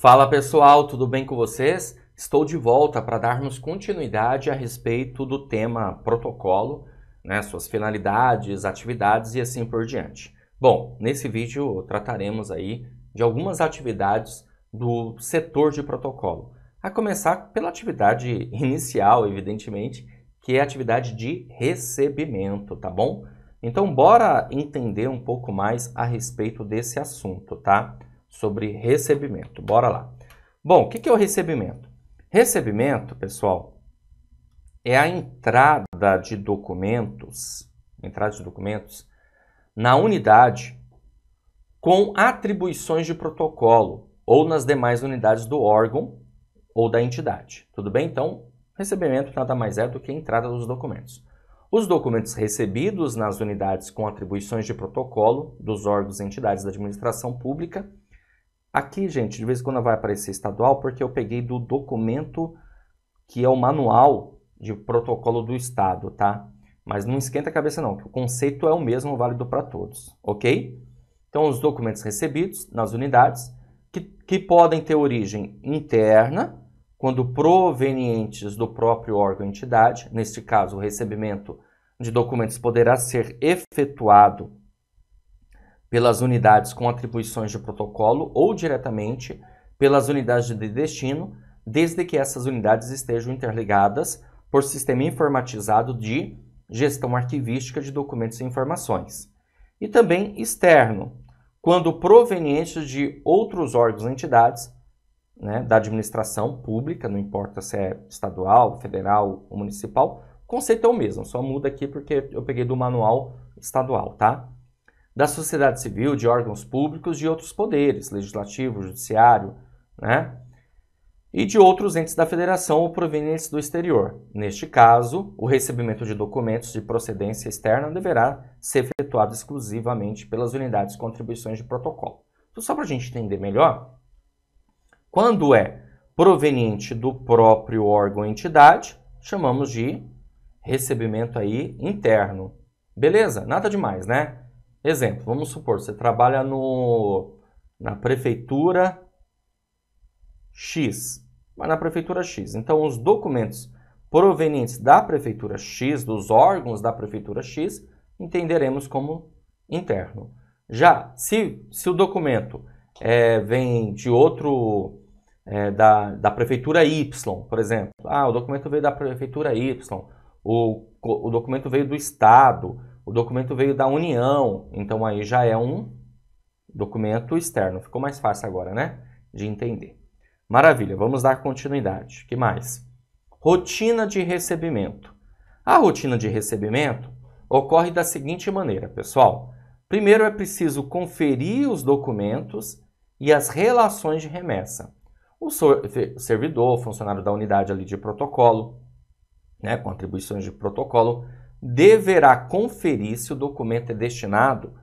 Fala pessoal, tudo bem com vocês? Estou de volta para darmos continuidade a respeito do tema protocolo, né, suas finalidades, atividades e assim por diante. Bom, nesse vídeo trataremos aí de algumas atividades do setor de protocolo, a começar pela atividade inicial, evidentemente, que é a atividade de recebimento, tá bom? Então, bora entender um pouco mais a respeito desse assunto, tá? sobre recebimento. Bora lá. Bom, o que, é o recebimento? Recebimento, pessoal, é a entrada de documentos, entrada de documentos na unidade com atribuições de protocolo ou nas demais unidades do órgão ou da entidade. Tudo bem? Então, recebimento nada mais é do que a entrada dos documentos. Os documentos recebidos nas unidades com atribuições de protocolo dos órgãos e entidades da administração pública Aqui, gente, de vez em quando vai aparecer estadual, porque eu peguei do documento que é o manual de protocolo do estado, tá? Mas não esquenta a cabeça não, que o conceito é o mesmo, válido para todos, ok? Então, os documentos recebidos nas unidades, que, que podem ter origem interna, quando provenientes do próprio órgão ou entidade, neste caso, o recebimento de documentos poderá ser efetuado pelas unidades com atribuições de protocolo ou diretamente pelas unidades de destino, desde que essas unidades estejam interligadas por sistema informatizado de gestão arquivística de documentos e informações. E também externo, quando proveniente de outros órgãos e entidades né, da administração pública, não importa se é estadual, federal ou municipal, conceito é o mesmo, só muda aqui porque eu peguei do manual estadual, tá? da sociedade civil, de órgãos públicos, de outros poderes, legislativo, judiciário, né? E de outros entes da federação ou provenientes do exterior. Neste caso, o recebimento de documentos de procedência externa deverá ser efetuado exclusivamente pelas unidades de contribuições de protocolo. Então, só para a gente entender melhor, quando é proveniente do próprio órgão ou entidade, chamamos de recebimento aí interno. Beleza? Nada demais, né? Exemplo, vamos supor, você trabalha no, na prefeitura X, mas na prefeitura X. Então, os documentos provenientes da prefeitura X, dos órgãos da prefeitura X, entenderemos como interno. Já se, se o documento é, vem de outro, é, da, da prefeitura Y, por exemplo, ah, o documento veio da prefeitura Y, o, o documento veio do Estado, o documento veio da União, então aí já é um documento externo. Ficou mais fácil agora, né? De entender. Maravilha, vamos dar continuidade. que mais? Rotina de recebimento. A rotina de recebimento ocorre da seguinte maneira, pessoal. Primeiro é preciso conferir os documentos e as relações de remessa. O servidor, funcionário da unidade ali de protocolo, né, contribuições de protocolo, deverá conferir se o documento é destinado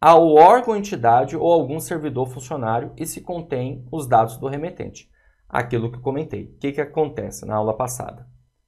ao órgão, entidade ou algum servidor funcionário e se contém os dados do remetente. Aquilo que comentei. O que, que acontece na aula passada?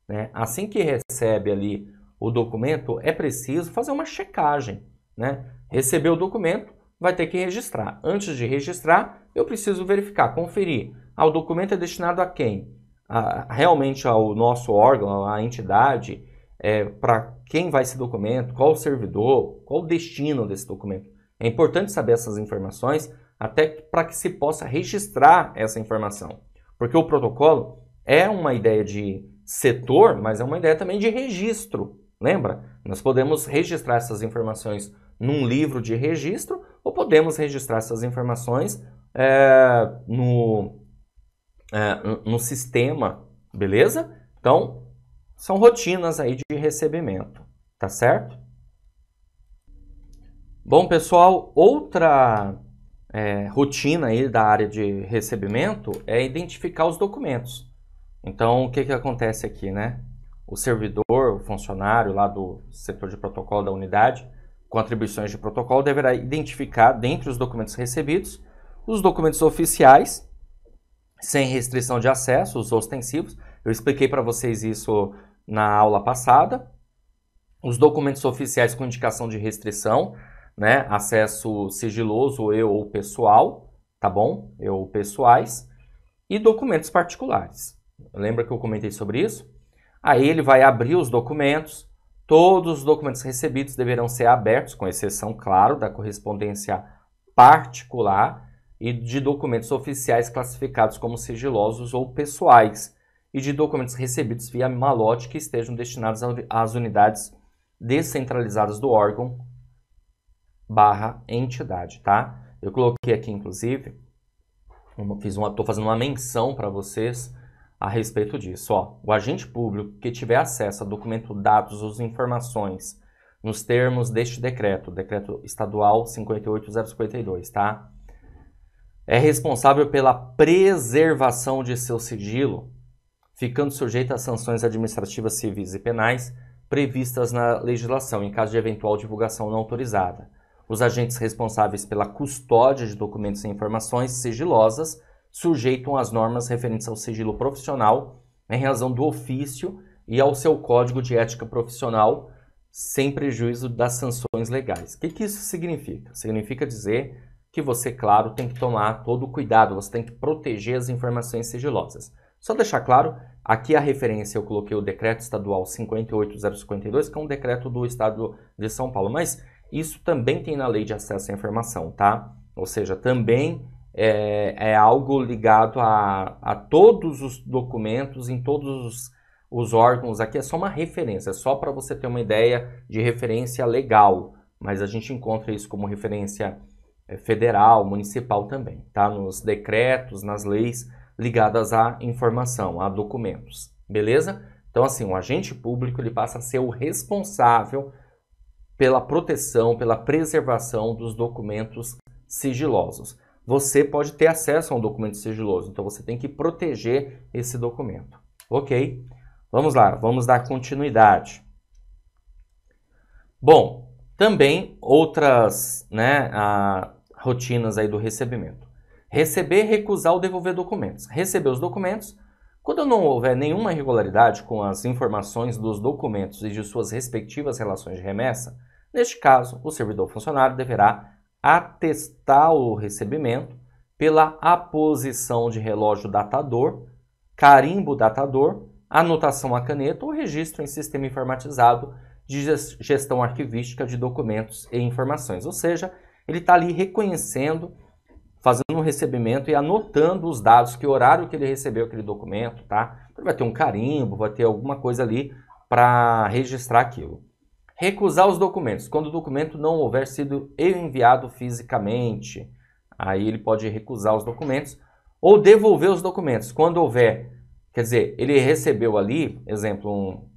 Né? Assim que recebe ali o documento, é preciso fazer uma checagem. Né? Recebeu o documento, vai ter que registrar. Antes de registrar, eu preciso verificar, conferir. Ah, o documento é destinado a quem? A, realmente ao nosso órgão, à entidade, é, para quem vai esse documento, qual o servidor, qual o destino desse documento. É importante saber essas informações até para que se possa registrar essa informação. Porque o protocolo é uma ideia de setor, mas é uma ideia também de registro. Lembra? Nós podemos registrar essas informações num livro de registro ou podemos registrar essas informações é, no, é, no sistema, beleza? Então, são rotinas aí de recebimento, tá certo? Bom, pessoal, outra é, rotina aí da área de recebimento é identificar os documentos. Então, o que, que acontece aqui, né? O servidor, o funcionário lá do setor de protocolo da unidade, com atribuições de protocolo, deverá identificar, dentre os documentos recebidos, os documentos oficiais, sem restrição de acesso, os ostensivos. Eu expliquei para vocês isso na aula passada. Os documentos oficiais com indicação de restrição, né? Acesso sigiloso, eu ou pessoal, tá bom? Eu ou pessoais. E documentos particulares. Lembra que eu comentei sobre isso? Aí ele vai abrir os documentos. Todos os documentos recebidos deverão ser abertos, com exceção, claro, da correspondência particular e de documentos oficiais classificados como sigilosos ou pessoais e de documentos recebidos via malote que estejam destinados às unidades descentralizadas do órgão barra entidade, tá? Eu coloquei aqui, inclusive, fiz uma, tô fazendo uma menção para vocês a respeito disso. Ó, o agente público que tiver acesso a documento, dados ou informações nos termos deste decreto, decreto estadual 58052, tá? É responsável pela preservação de seu sigilo ficando sujeita a sanções administrativas civis e penais previstas na legislação em caso de eventual divulgação não autorizada. Os agentes responsáveis pela custódia de documentos e informações sigilosas sujeitam as normas referentes ao sigilo profissional em razão do ofício e ao seu código de ética profissional, sem prejuízo das sanções legais. O que, que isso significa? Significa dizer que você, claro, tem que tomar todo o cuidado, você tem que proteger as informações sigilosas. Só deixar claro, aqui a referência eu coloquei o decreto estadual 58052, que é um decreto do estado de São Paulo, mas isso também tem na lei de acesso à informação, tá? Ou seja, também é, é algo ligado a, a todos os documentos em todos os os órgãos aqui é só uma referência, é só para você ter uma ideia de referência legal, mas a gente encontra isso como referência é, federal, municipal também, tá? Nos decretos, nas leis ligadas à informação, a documentos, beleza? Então, assim, o agente público ele passa a ser o responsável pela proteção, pela preservação dos documentos sigilosos. Você pode ter acesso a um documento sigiloso, então você tem que proteger esse documento. Ok? Vamos lá, vamos dar continuidade. Bom, também outras né, a, rotinas aí do recebimento. Receber, recusar ou devolver documentos. Receber os documentos. Quando não houver nenhuma irregularidade com as informações dos documentos e de suas respectivas relações de remessa, neste caso, o servidor funcionário deverá atestar o recebimento pela aposição de relógio datador, carimbo datador, anotação a caneta ou registro em sistema informatizado de gestão arquivística de documentos e informações. Ou seja, ele está ali reconhecendo fazendo um recebimento e anotando os dados, que horário que ele recebeu aquele documento, tá? Ele então, vai ter um carimbo, vai ter alguma coisa ali para registrar aquilo. Recusar os documentos. Quando o documento não houver sido enviado fisicamente, aí ele pode recusar os documentos ou devolver os documentos. Quando houver, quer dizer, ele recebeu ali, exemplo, um,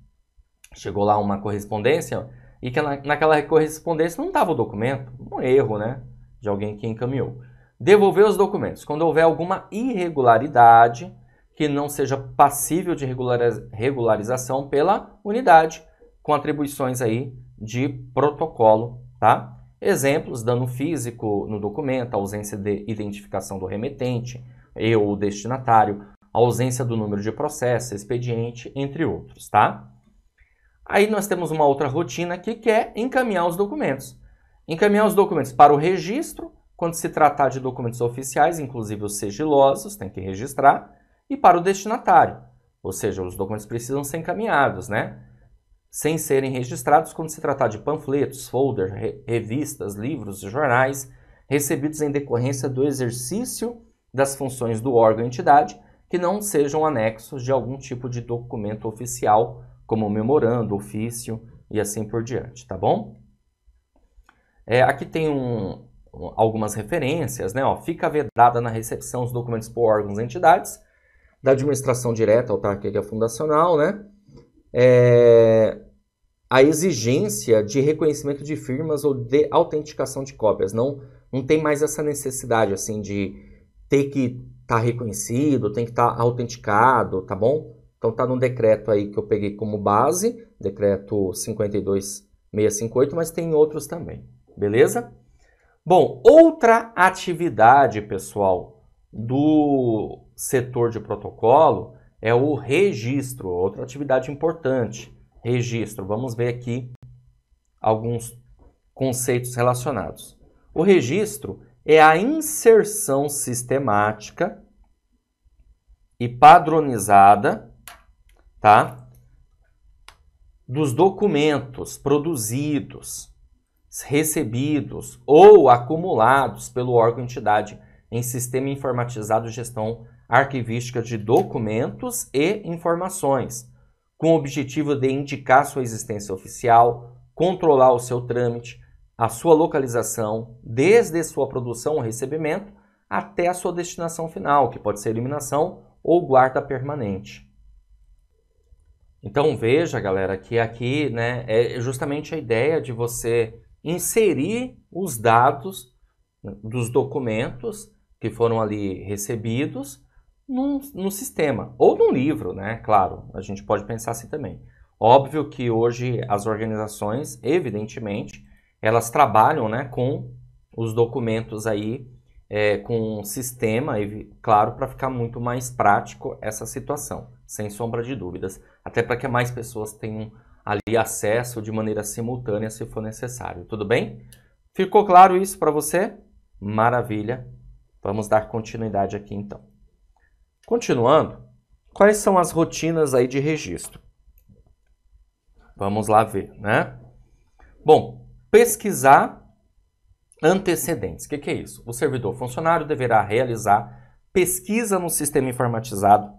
chegou lá uma correspondência e que na, naquela correspondência não estava o documento, um erro, né, de alguém que encaminhou. Devolver os documentos. Quando houver alguma irregularidade que não seja passível de regularização pela unidade, com atribuições aí de protocolo, tá? Exemplos, dano físico no documento, ausência de identificação do remetente e ou destinatário, ausência do número de processo, expediente, entre outros, tá? Aí nós temos uma outra rotina aqui que é encaminhar os documentos. Encaminhar os documentos para o registro quando se tratar de documentos oficiais, inclusive os sigilosos, tem que registrar, e para o destinatário, ou seja, os documentos precisam ser encaminhados, né? Sem serem registrados quando se tratar de panfletos, folders, re revistas, livros e jornais recebidos em decorrência do exercício das funções do órgão entidade que não sejam anexos de algum tipo de documento oficial, como memorando, ofício e assim por diante, tá bom? É, aqui tem um, algumas referências, né? Ó, fica vedada na recepção os documentos por órgãos e entidades da administração direta, autárquica é fundacional, né? É, a exigência de reconhecimento de firmas ou de autenticação de cópias. Não, não tem mais essa necessidade, assim, de ter que estar tá reconhecido, tem que estar tá autenticado, tá bom? Então tá num decreto aí que eu peguei como base, decreto 52658, mas tem outros também, beleza? Bom, outra atividade, pessoal, do setor de protocolo é o registro, outra atividade importante. Registro, vamos ver aqui alguns conceitos relacionados. O registro é a inserção sistemática e padronizada, tá? Dos documentos produzidos recebidos ou acumulados pelo órgão entidade em sistema informatizado de gestão arquivística de documentos e informações, com o objetivo de indicar sua existência oficial, controlar o seu trâmite, a sua localização, desde sua produção ou recebimento até a sua destinação final, que pode ser eliminação ou guarda permanente. Então veja, galera, que aqui né, é justamente a ideia de você inserir os dados dos documentos que foram ali recebidos num, num, sistema ou num livro, né? Claro, a gente pode pensar assim também. Óbvio que hoje as organizações, evidentemente, elas trabalham, né, com os documentos aí é, com um sistema, claro, para ficar muito mais prático essa situação, sem sombra de dúvidas, até para que mais pessoas tenham ali acesso de maneira simultânea se for necessário. Tudo bem? Ficou claro isso para você? Maravilha! Vamos dar continuidade aqui então. Continuando, quais são as rotinas aí de registro? Vamos lá ver, né? Bom, pesquisar antecedentes. O que, que é isso? O servidor funcionário deverá realizar pesquisa no sistema informatizado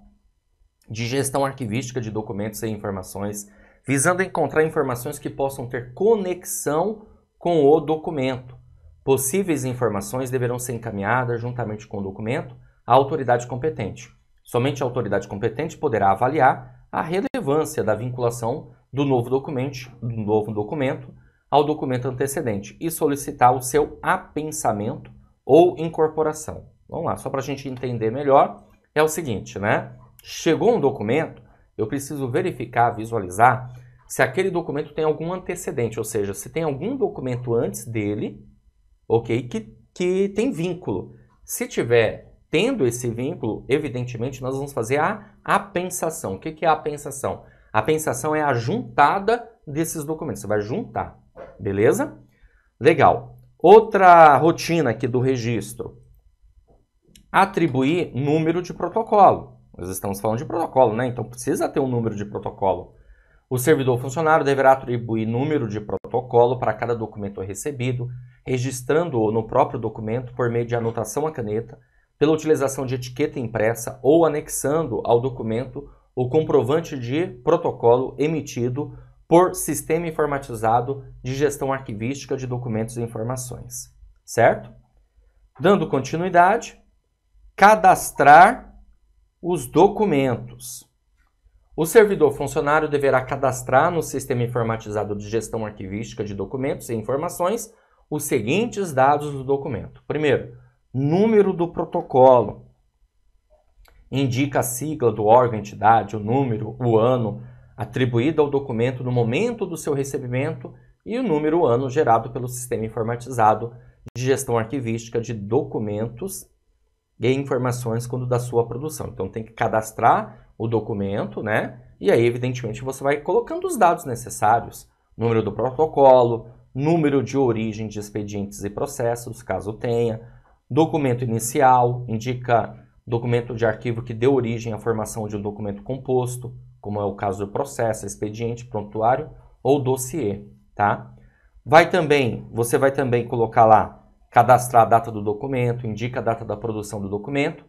de gestão arquivística de documentos e informações visando encontrar informações que possam ter conexão com o documento. Possíveis informações deverão ser encaminhadas juntamente com o documento à autoridade competente. Somente a autoridade competente poderá avaliar a relevância da vinculação do novo documento, do novo documento ao documento antecedente e solicitar o seu apensamento ou incorporação. Vamos lá, só para a gente entender melhor, é o seguinte, né? Chegou um documento, eu preciso verificar, visualizar se aquele documento tem algum antecedente, ou seja, se tem algum documento antes dele, ok, que, que tem vínculo. Se tiver tendo esse vínculo, evidentemente nós vamos fazer a apensação. O que, que é a apensação? A pensação é a juntada desses documentos. Você vai juntar, beleza? Legal. Outra rotina aqui do registro: atribuir número de protocolo. Nós estamos falando de protocolo, né? Então precisa ter um número de protocolo. O servidor funcionário deverá atribuir número de protocolo para cada documento recebido, registrando-o no próprio documento por meio de anotação à caneta, pela utilização de etiqueta impressa ou anexando ao documento o comprovante de protocolo emitido por sistema informatizado de gestão arquivística de documentos e informações, certo? Dando continuidade, cadastrar os documentos. O servidor funcionário deverá cadastrar no sistema informatizado de gestão arquivística de documentos e informações os seguintes dados do documento. Primeiro, número do protocolo. Indica a sigla do órgão, entidade, o número, o ano atribuído ao documento no momento do seu recebimento e o número o ano gerado pelo sistema informatizado de gestão arquivística de documentos ganha informações quando da sua produção. Então tem que cadastrar o documento, né? E aí, evidentemente, você vai colocando os dados necessários: número do protocolo, número de origem de expedientes e processos, caso tenha, documento inicial, indica documento de arquivo que deu origem à formação de um documento composto, como é o caso do processo, expediente, prontuário ou dossiê, tá? Vai também, você vai também colocar lá cadastrar a data do documento, indica a data da produção do documento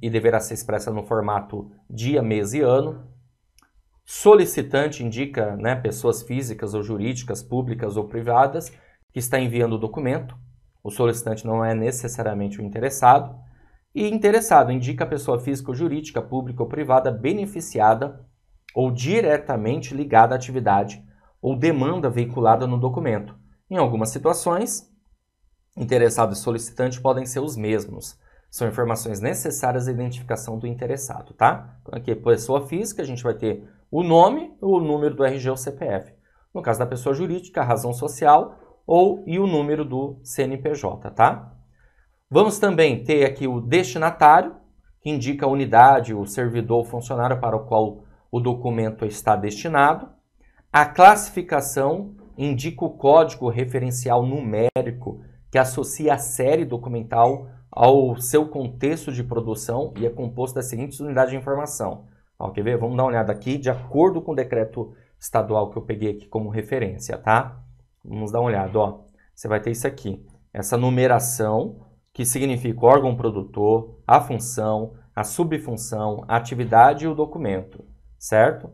e deverá ser expressa no formato dia, mês e ano. Solicitante indica né, pessoas físicas ou jurídicas, públicas ou privadas, que está enviando o documento. O solicitante não é necessariamente o interessado. E interessado indica a pessoa física ou jurídica, pública ou privada beneficiada ou diretamente ligada à atividade ou demanda veiculada no documento. Em algumas situações, Interessado e solicitante podem ser os mesmos. São informações necessárias à identificação do interessado, tá? Então, aqui, é pessoa física, a gente vai ter o nome, o número do RG ou CPF. No caso da pessoa jurídica, a razão social ou e o número do CNPJ, tá? Vamos também ter aqui o destinatário, que indica a unidade, o servidor ou funcionário para o qual o documento está destinado. A classificação indica o código referencial numérico que associa a série documental ao seu contexto de produção e é composto das seguintes unidades de informação. Ó, quer ver? Vamos dar uma olhada aqui, de acordo com o decreto estadual que eu peguei aqui como referência, tá? Vamos dar uma olhada, ó. Você vai ter isso aqui, essa numeração, que significa órgão produtor, a função, a subfunção, a atividade e o documento, certo?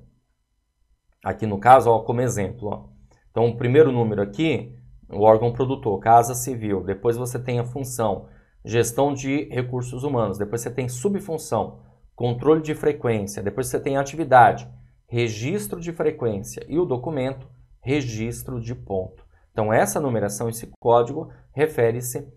Aqui no caso, ó, como exemplo, ó. Então, o primeiro número aqui o órgão produtor, Casa Civil, depois você tem a função Gestão de Recursos Humanos, depois você tem subfunção Controle de Frequência, depois você tem atividade Registro de Frequência e o documento Registro de Ponto. Então essa numeração, esse código, refere-se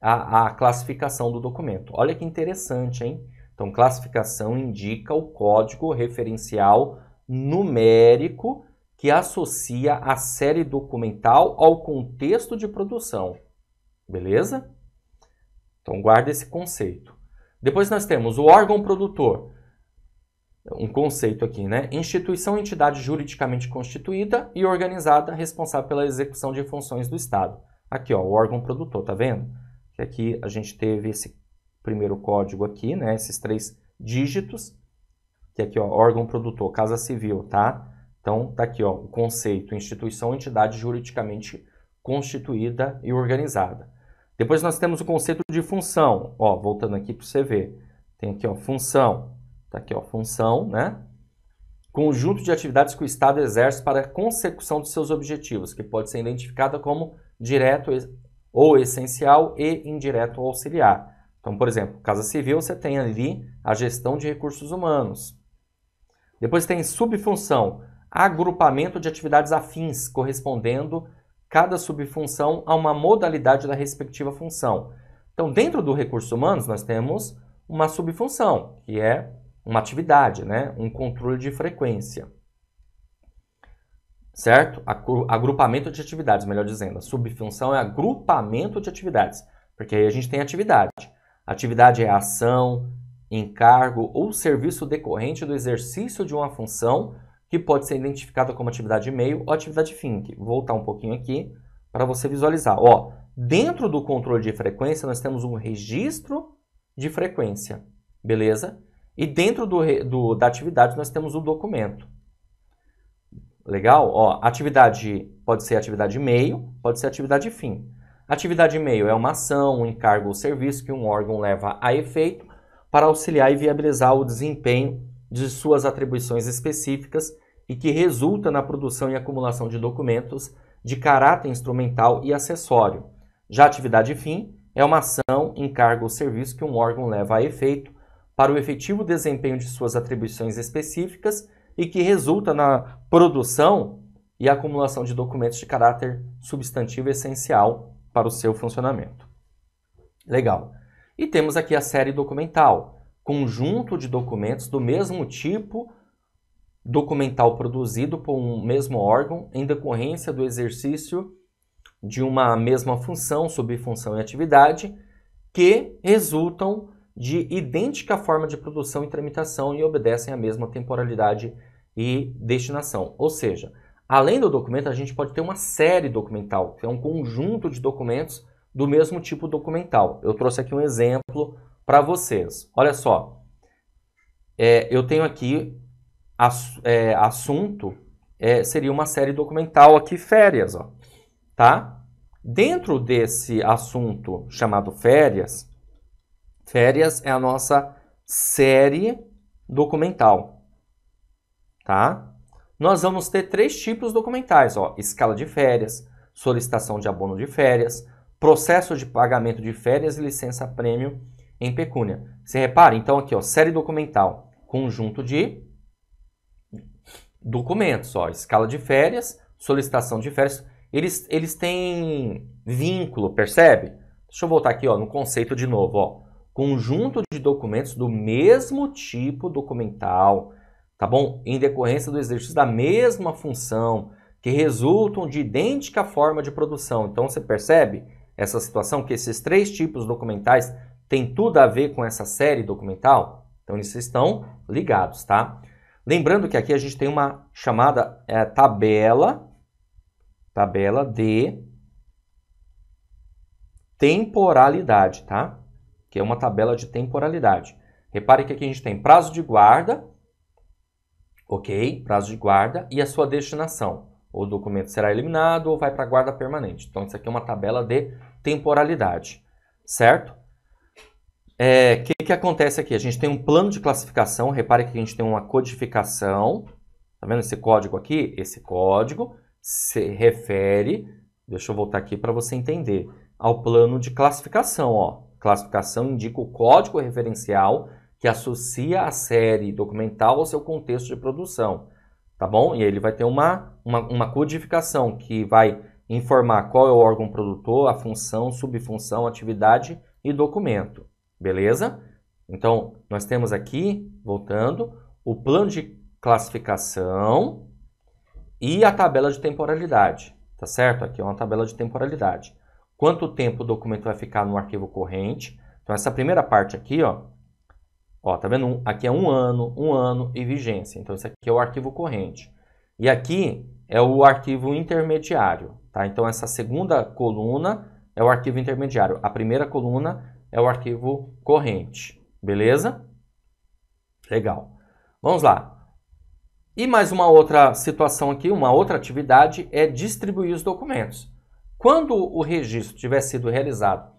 à, à classificação do documento. Olha que interessante, hein? Então classificação indica o código referencial numérico que associa a série documental ao contexto de produção. Beleza? Então guarda esse conceito. Depois nós temos o órgão produtor. Um conceito aqui, né? Instituição, entidade juridicamente constituída e organizada responsável pela execução de funções do Estado. Aqui, ó, o órgão produtor, tá vendo? Que aqui a gente teve esse primeiro código aqui, né? Esses três dígitos. Que aqui, ó, órgão produtor, Casa Civil, tá? Então, tá aqui ó, o conceito: instituição, entidade juridicamente constituída e organizada. Depois nós temos o conceito de função. Ó, voltando aqui para você ver. Tem aqui ó, função. Tá aqui ó, função, né? Conjunto de atividades que o Estado exerce para a consecução de seus objetivos, que pode ser identificada como direto ou essencial e indireto ou auxiliar. Então, por exemplo, Casa Civil, você tem ali a gestão de recursos humanos. Depois tem subfunção, agrupamento de atividades afins, correspondendo cada subfunção a uma modalidade da respectiva função. Então, dentro do recurso humanos, nós temos uma subfunção, que é uma atividade, né? um controle de frequência. Certo? Agrupamento de atividades, melhor dizendo. A subfunção é agrupamento de atividades, porque aí a gente tem atividade. Atividade é ação, encargo ou serviço decorrente do exercício de uma função que pode ser identificada como atividade e-mail ou atividade FINC. Vou voltar um pouquinho aqui para você visualizar. Ó, dentro do controle de frequência, nós temos um registro de frequência, beleza? E dentro do, do da atividade, nós temos o um documento. Legal? Ó, atividade pode ser atividade e-mail, pode ser atividade fim. Atividade e-mail é uma ação, um encargo ou serviço que um órgão leva a efeito para auxiliar e viabilizar o desempenho de suas atribuições específicas e que resulta na produção e acumulação de documentos de caráter instrumental e acessório. Já atividade fim é uma ação, encargo ou serviço que um órgão leva a efeito para o efetivo desempenho de suas atribuições específicas e que resulta na produção e acumulação de documentos de caráter substantivo essencial para o seu funcionamento. Legal. E temos aqui a série documental conjunto de documentos do mesmo tipo documental produzido por um mesmo órgão em decorrência do exercício de uma mesma função, subfunção e atividade, que resultam de idêntica forma de produção e tramitação e obedecem à mesma temporalidade e destinação. Ou seja, além do documento, a gente pode ter uma série documental, que é um conjunto de documentos do mesmo tipo documental. Eu trouxe aqui um exemplo para vocês. Olha só, é, eu tenho aqui ass, é, assunto, é, seria uma série documental aqui, férias, ó, tá? Dentro desse assunto chamado férias, férias é a nossa série documental, tá? Nós vamos ter três tipos documentais, ó, escala de férias, solicitação de abono de férias, processo de pagamento de férias e licença prêmio em pecúnia. Você repara, então, aqui, ó, série documental, conjunto de documentos, ó, escala de férias, solicitação de férias, eles, eles têm vínculo, percebe? Deixa eu voltar aqui, ó, no conceito de novo, ó. Conjunto de documentos do mesmo tipo documental, tá bom? Em decorrência do exercício da mesma função, que resultam de idêntica forma de produção. Então você percebe essa situação que esses três tipos documentais tem tudo a ver com essa série documental? Então eles estão ligados, tá? Lembrando que aqui a gente tem uma chamada é, tabela, tabela de temporalidade, tá? Que é uma tabela de temporalidade. Repare que aqui a gente tem prazo de guarda, ok? Prazo de guarda e a sua destinação. O documento será eliminado ou vai para guarda permanente. Então, isso aqui é uma tabela de temporalidade, certo? o é, que, que acontece aqui? A gente tem um plano de classificação, repare que a gente tem uma codificação, tá vendo esse código aqui? Esse código se refere, deixa eu voltar aqui para você entender, ao plano de classificação. Ó. Classificação indica o código referencial que associa a série documental ao seu contexto de produção, tá bom? E aí ele vai ter uma, uma, uma codificação que vai informar qual é o órgão produtor, a função, subfunção, atividade e documento. Beleza? Então, nós temos aqui, voltando, o plano de classificação e a tabela de temporalidade, tá certo? Aqui é uma tabela de temporalidade. Quanto tempo o documento vai ficar no arquivo corrente? Então, essa primeira parte aqui, ó, ó tá vendo? Aqui é um ano, um ano e vigência. Então, isso aqui é o arquivo corrente. E aqui é o arquivo intermediário, tá? Então, essa segunda coluna é o arquivo intermediário. A primeira coluna é o arquivo corrente, beleza? Legal. Vamos lá. E mais uma outra situação aqui, uma outra atividade é distribuir os documentos. Quando o registro tiver sido realizado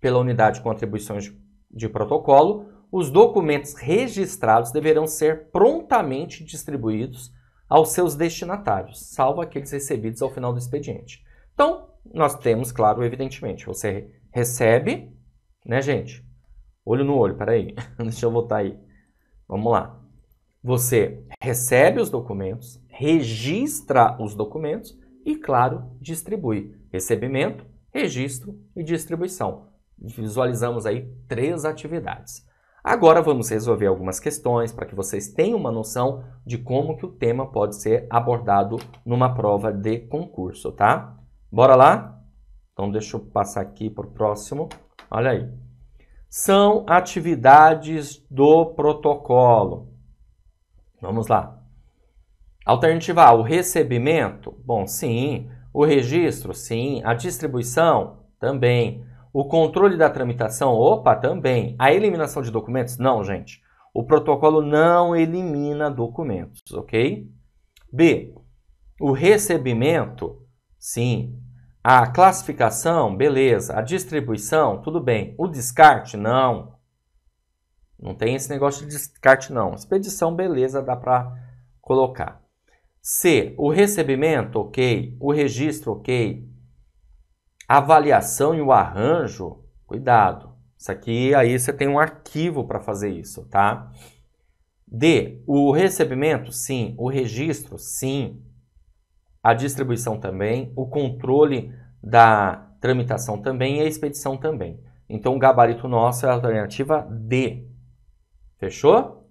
pela unidade de contribuições de protocolo, os documentos registrados deverão ser prontamente distribuídos aos seus destinatários, salvo aqueles recebidos ao final do expediente. Então, nós temos, claro, evidentemente, você recebe né, gente? Olho no olho, peraí. Deixa eu voltar aí. Vamos lá. Você recebe os documentos, registra os documentos e, claro, distribui. Recebimento, registro e distribuição. Visualizamos aí três atividades. Agora vamos resolver algumas questões para que vocês tenham uma noção de como que o tema pode ser abordado numa prova de concurso, tá? Bora lá? Então deixa eu passar aqui para o próximo. Olha aí. São atividades do protocolo. Vamos lá. Alternativa A, o recebimento? Bom, sim. O registro? Sim. A distribuição? Também. O controle da tramitação? Opa, também. A eliminação de documentos? Não, gente. O protocolo não elimina documentos, ok? B. O recebimento? Sim. A classificação, beleza. A distribuição, tudo bem. O descarte, não. Não tem esse negócio de descarte, não. Expedição, beleza, dá para colocar. C. O recebimento, ok. O registro, ok. Avaliação e o arranjo, cuidado. Isso aqui, aí você tem um arquivo para fazer isso, tá? D. O recebimento, sim. O registro, sim a distribuição também, o controle da tramitação também e a expedição também. Então, o gabarito nosso é a alternativa D. Fechou?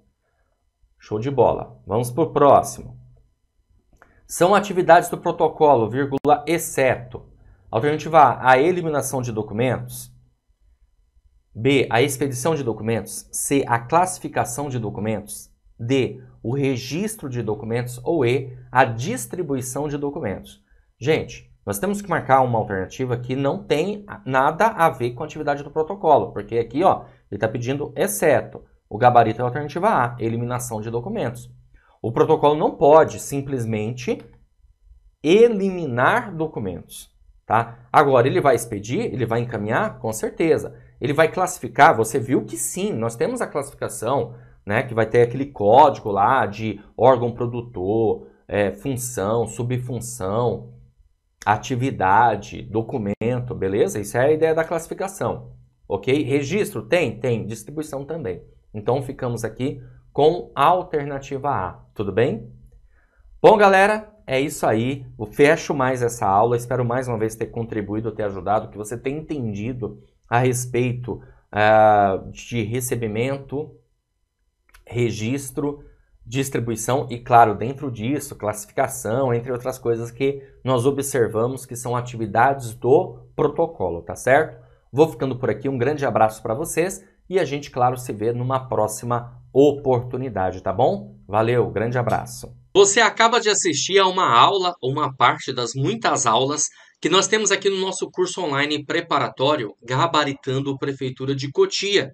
Show de bola. Vamos para o próximo. São atividades do protocolo, vírgula, exceto. Alternativa A, a eliminação de documentos. B, a expedição de documentos. C, a classificação de documentos. D, o registro de documentos ou E, a distribuição de documentos. Gente, nós temos que marcar uma alternativa que não tem nada a ver com a atividade do protocolo, porque aqui ó, ele está pedindo exceto. O gabarito é a alternativa A, eliminação de documentos. O protocolo não pode simplesmente eliminar documentos. Tá? Agora, ele vai expedir? Ele vai encaminhar? Com certeza. Ele vai classificar? Você viu que sim, nós temos a classificação né? Que vai ter aquele código lá de órgão produtor, é, função, subfunção, atividade, documento, beleza? Isso é a ideia da classificação, ok? Registro tem? Tem. Distribuição também. Então ficamos aqui com a alternativa A, tudo bem? Bom, galera, é isso aí. Eu fecho mais essa aula. Espero mais uma vez ter contribuído, ter ajudado, que você tenha entendido a respeito uh, de recebimento registro, distribuição e, claro, dentro disso, classificação, entre outras coisas que nós observamos que são atividades do protocolo, tá certo? Vou ficando por aqui, um grande abraço para vocês e a gente, claro, se vê numa próxima oportunidade, tá bom? Valeu, grande abraço. Você acaba de assistir a uma aula, ou uma parte das muitas aulas que nós temos aqui no nosso curso online preparatório Gabaritando Prefeitura de Cotia.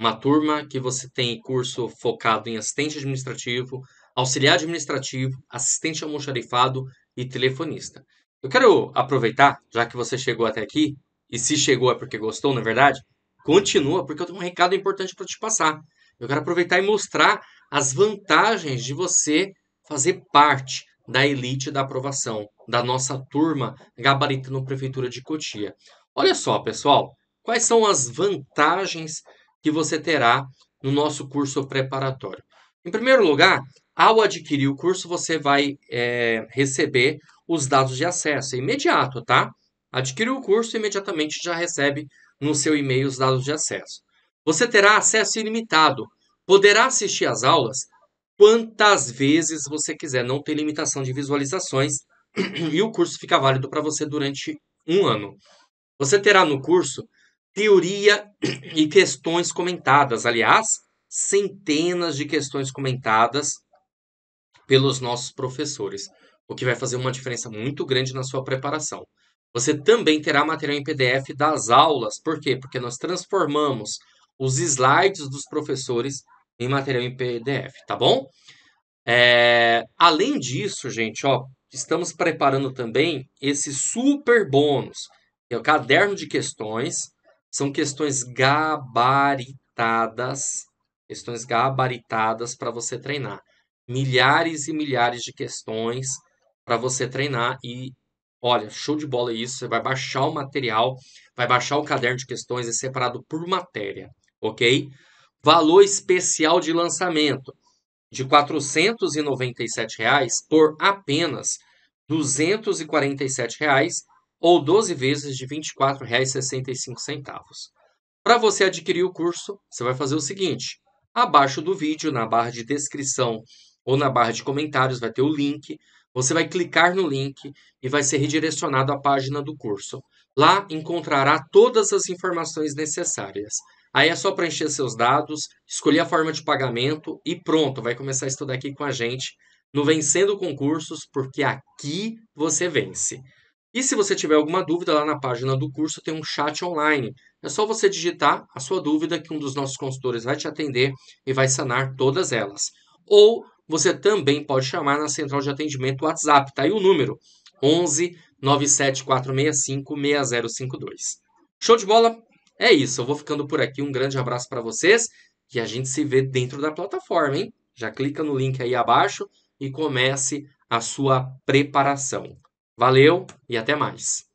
Uma turma que você tem curso focado em assistente administrativo, auxiliar administrativo, assistente almoxarifado e telefonista. Eu quero aproveitar, já que você chegou até aqui, e se chegou é porque gostou, na é verdade, continua, porque eu tenho um recado importante para te passar. Eu quero aproveitar e mostrar as vantagens de você fazer parte da elite da aprovação, da nossa turma gabarito no Prefeitura de Cotia. Olha só, pessoal, quais são as vantagens que você terá no nosso curso preparatório. Em primeiro lugar, ao adquirir o curso, você vai é, receber os dados de acesso é imediato, tá? Adquiriu o curso, imediatamente já recebe no seu e-mail os dados de acesso. Você terá acesso ilimitado. Poderá assistir às aulas quantas vezes você quiser, não tem limitação de visualizações e o curso fica válido para você durante um ano. Você terá no curso teoria e questões comentadas. Aliás, centenas de questões comentadas pelos nossos professores, o que vai fazer uma diferença muito grande na sua preparação. Você também terá material em PDF das aulas. Por quê? Porque nós transformamos os slides dos professores em material em PDF, tá bom? É... além disso, gente, ó, estamos preparando também esse super bônus, que é o caderno de questões, são questões gabaritadas, questões gabaritadas para você treinar. Milhares e milhares de questões para você treinar e olha, show de bola isso, você vai baixar o material, vai baixar o caderno de questões, é separado por matéria, OK? Valor especial de lançamento de R$ 497 reais por apenas R$ 247 reais ou 12 vezes de R$ 24,65. Para você adquirir o curso, você vai fazer o seguinte: abaixo do vídeo, na barra de descrição ou na barra de comentários, vai ter o link. Você vai clicar no link e vai ser redirecionado à página do curso. Lá encontrará todas as informações necessárias. Aí é só preencher seus dados, escolher a forma de pagamento e pronto, vai começar a estudar aqui com a gente no Vencendo Concursos, porque aqui você vence. E se você tiver alguma dúvida, lá na página do curso tem um chat online. É só você digitar a sua dúvida que um dos nossos consultores vai te atender e vai sanar todas elas. Ou você também pode chamar na central de atendimento WhatsApp, tá aí o número 11 97465 6052. Show de bola? É isso, eu vou ficando por aqui. Um grande abraço para vocês e a gente se vê dentro da plataforma, hein? Já clica no link aí abaixo e comece a sua preparação. Valeu e até mais.